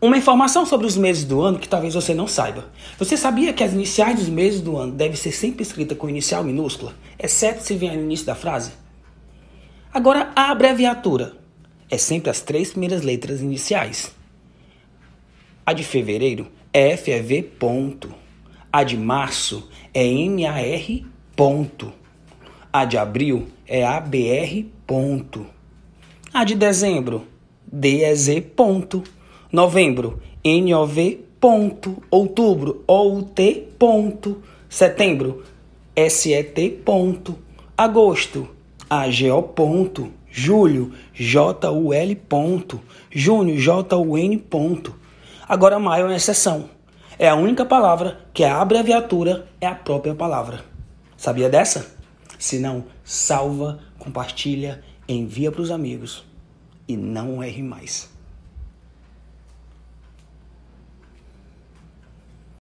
Uma informação sobre os meses do ano que talvez você não saiba. Você sabia que as iniciais dos meses do ano devem ser sempre escritas com inicial minúscula, exceto se vier no início da frase? Agora, a abreviatura é sempre as três primeiras letras iniciais. A de fevereiro é FEV é A de março é MAR A de abril é ABR A de dezembro, DEZ Novembro, NOV ponto. Outubro, OUT ponto. Setembro, SET ponto. Agosto, AGO ponto. Julho, JUL ponto. Junho, JUN ponto. Agora maio é uma exceção. É a única palavra que a abreviatura é a própria palavra. Sabia dessa? Se não, salva, compartilha, envia para os amigos e não erre mais.